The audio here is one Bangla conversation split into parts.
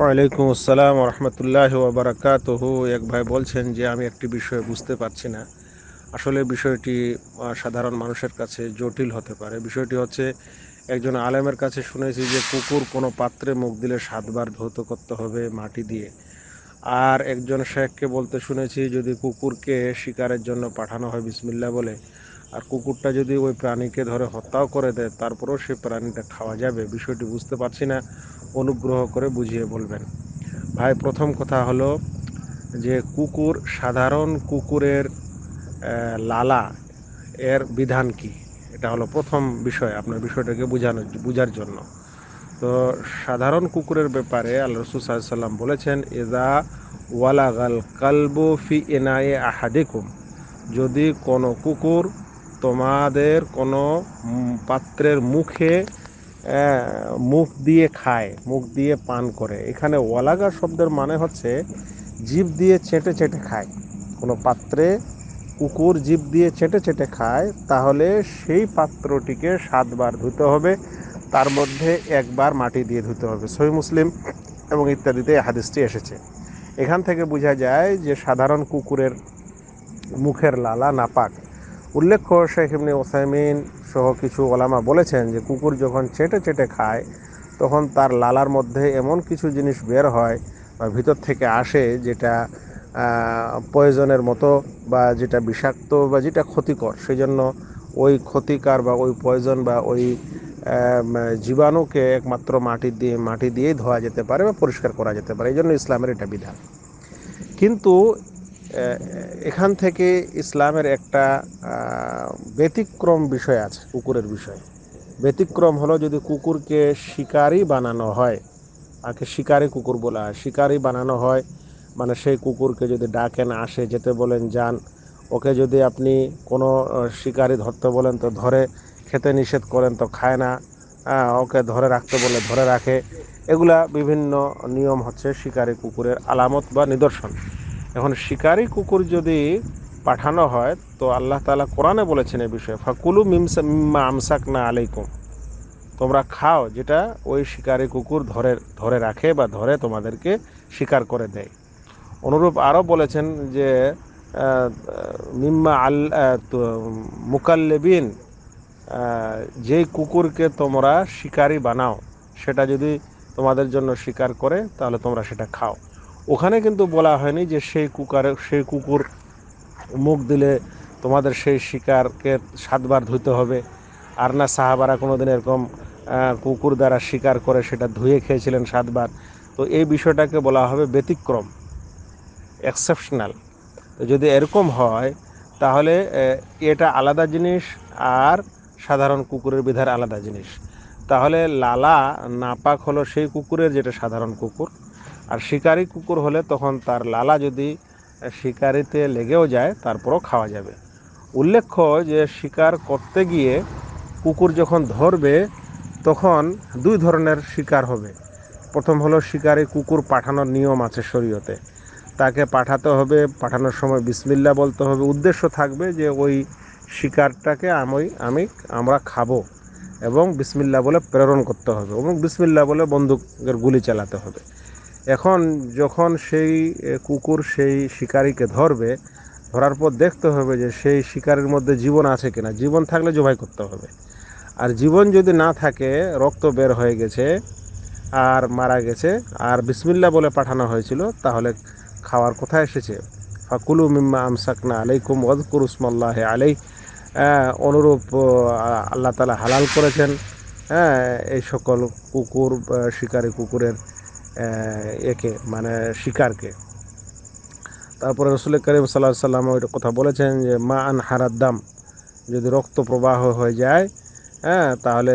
ওয়ালাইকুম আসসালাম রহমতুল্লাহ ওবরাকাতহ এক ভাই বলছেন যে আমি একটি বিষয় বুঝতে পারছি না আসলে বিষয়টি সাধারণ মানুষের কাছে জটিল হতে পারে বিষয়টি হচ্ছে একজন আলেমের কাছে শুনেছি যে কুকুর কোনো পাত্রে মুখ দিলে সাতবার ধৌত করতে হবে মাটি দিয়ে আর একজন শেখকে বলতে শুনেছি যদি কুকুরকে শিকারের জন্য পাঠানো হয় বিসমিল্লা বলে আর কুকুরটা যদি ওই প্রাণীকে ধরে হত্যাও করে দেয় তারপরেও সেই প্রাণীটা খাওয়া যাবে বিষয়টি বুঝতে পারছি না অনুগ্রহ করে বুঝিয়ে বলবেন ভাই প্রথম কথা হলো যে কুকুর সাধারণ কুকুরের লালা এর বিধান কি এটা হলো প্রথম বিষয় আপনার বিষয়টাকে বোঝানো বোঝার জন্য তো সাধারণ কুকুরের ব্যাপারে আল্লাহ রসুল সাল্লাম বলেছেন এদা ওয়ালাগাল কালবু ফি এনায়ে আহাদিকুম যদি কোনো কুকুর তোমাদের কোনো পাত্রের মুখে হ্যাঁ, মুখ দিয়ে খায় মুখ দিয়ে পান করে এখানে ওয়ালাগা শব্দের মানে হচ্ছে জীব দিয়ে চেটে চেটে খায় কোনো পাত্রে কুকুর জীব দিয়ে চেটে চেটে খায় তাহলে সেই পাত্রটিকে সাতবার ধুতে হবে তার মধ্যে একবার মাটি দিয়ে ধুতে হবে সহি মুসলিম এবং ইত্যাদিতে হাদিসটি এসেছে এখান থেকে বোঝা যায় যে সাধারণ কুকুরের মুখের লালা নাপাক উল্লেখ্য শেখ ইমনি ওসাইমিন সহ কিছু ওলামা বলেছেন যে কুকুর যখন চেটে চেটে খায় তখন তার লালার মধ্যে এমন কিছু জিনিস বের হয় বা ভিতর থেকে আসে যেটা প্রয়োজনের মতো বা যেটা বিষাক্ত বা যেটা ক্ষতিকর সেই জন্য ওই ক্ষতিকার বা ওই পয়জন বা ওই জীবাণুকে একমাত্র মাটি দিয়ে মাটি দিয়েই ধোয়া যেতে পারে বা পরিষ্কার করা যেতে পারে এই জন্য ইসলামের এটা বিধান কিন্তু এখান থেকে ইসলামের একটা ব্যতিক্রম বিষয় আছে কুকুরের বিষয় ব্যতিক্রম হলো যদি কুকুরকে শিকারি বানানো হয় তাকে শিকারি কুকুর বলা হয় শিকারি বানানো হয় মানে সেই কুকুরকে যদি ডাকেন আসে যেতে বলেন যান ওকে যদি আপনি কোনো শিকারি ধরতে বলেন তো ধরে খেতে নিষেধ করেন তো খায় না ওকে ধরে রাখতে বলে ধরে রাখে এগুলা বিভিন্ন নিয়ম হচ্ছে শিকারি কুকুরের আলামত বা নিদর্শন এখন শিকারি কুকুর যদি পাঠানো হয় তো আল্লাহ তালা কোরআনে বলেছেন এ বিষয়ে ফাকুলু মিমসা মিম্মা আমসাক না আলাইকুম তোমরা খাও যেটা ওই শিকারি কুকুর ধরে ধরে রাখে বা ধরে তোমাদেরকে শিকার করে দেয় অনুরূপ আরও বলেছেন যে মিম্মা আল মুকাল্লেবিন যেই কুকুরকে তোমরা শিকারি বানাও সেটা যদি তোমাদের জন্য শিকার করে তাহলে তোমরা সেটা খাও ওখানে কিন্তু বলা হয়নি যে সেই কুকার সেই কুকুর মুখ দিলে তোমাদের সেই শিকারকে সাতবার ধুতে হবে আর না সাহাবারা কোনো দিন এরকম কুকুর দ্বারা শিকার করে সেটা ধুয়ে খেয়েছিলেন সাতবার তো এই বিষয়টাকে বলা হবে ব্যতিক্রম এক্সেপশনাল যদি এরকম হয় তাহলে এটা আলাদা জিনিস আর সাধারণ কুকুরের বিধার আলাদা জিনিস তাহলে লালা নাপাক হলো সেই কুকুরের যেটা সাধারণ কুকুর আর শিকারি কুকুর হলে তখন তার লালা যদি শিকারিতে লেগেও যায় তারপরও খাওয়া যাবে উল্লেখ্য যে শিকার করতে গিয়ে কুকুর যখন ধরবে তখন দুই ধরনের শিকার হবে প্রথম হলো শিকারে কুকুর পাঠানোর নিয়ম আছে শরীয়তে তাকে পাঠাতে হবে পাঠানোর সময় বিসমিল্লা বলতে হবে উদ্দেশ্য থাকবে যে ওই শিকারটাকে আমি আমি আমরা খাবো এবং বিসমিল্লা বলে প্রেরণ করতে হবে এবং বিসমিল্লা বলে বন্দুকের গুলি চালাতে হবে এখন যখন সেই কুকুর সেই শিকারীকে ধরবে ধরার পর দেখতে হবে যে সেই শিকারের মধ্যে জীবন আছে কিনা জীবন থাকলে জবাই করতে হবে আর জীবন যদি না থাকে রক্ত বের হয়ে গেছে আর মারা গেছে আর বিসমিল্লা বলে পাঠানো হয়েছিল তাহলে খাওয়ার কোথায় এসেছে ফাকুলু মিম্মা আমসাকনা আলাইকুম অজকুর উসমাল্লাহ আলাই অনুরূপ আল্লাহ তালা হালাল করেছেন হ্যাঁ এই সকল কুকুর শিকারী কুকুরের একে মানে শিকারকে তারপরে রসুল করিম সাল্লা সাল্লাম ওই কথা বলেছেন যে মা আন হারার দাম যদি রক্ত প্রবাহ হয়ে যায় হ্যাঁ তাহলে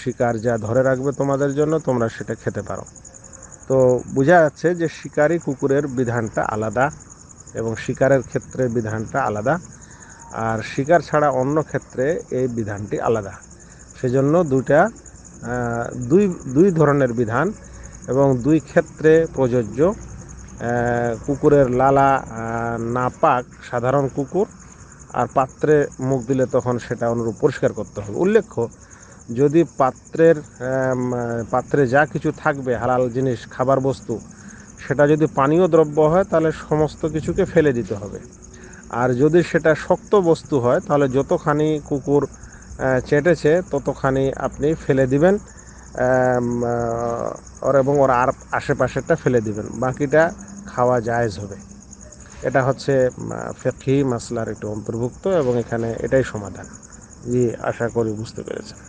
শিকার যা ধরে রাখবে তোমাদের জন্য তোমরা সেটা খেতে পারো তো বোঝা যাচ্ছে যে শিকারি কুকুরের বিধানটা আলাদা এবং শিকারের ক্ষেত্রে বিধানটা আলাদা আর শিকার ছাড়া অন্য ক্ষেত্রে এই বিধানটি আলাদা সেজন্য দুটা দুই দুই ধরনের বিধান এবং দুই ক্ষেত্রে প্রযোজ্য কুকুরের লালা না পাক সাধারণ কুকুর আর পাত্রে মুখ দিলে তখন সেটা অনুরূপ পরিষ্কার করতে হবে উল্লেখ্য যদি পাত্রের পাত্রে যা কিছু থাকবে হালাল জিনিস খাবার বস্তু সেটা যদি পানীয় দ্রব্য হয় তাহলে সমস্ত কিছুকে ফেলে দিতে হবে আর যদি সেটা শক্ত বস্তু হয় তাহলে যতখানি কুকুর চেটেছে ততখানি আপনি ফেলে দিবেন ওর এবং ওর আর আশেপাশেরটা ফেলে দিবেন বাকিটা খাওয়া জায়জ হবে এটা হচ্ছে ফেকি মাসলার একটু অন্তর্ভুক্ত এবং এখানে এটাই সমাধান জি আশা করি বুঝতে পেরেছেন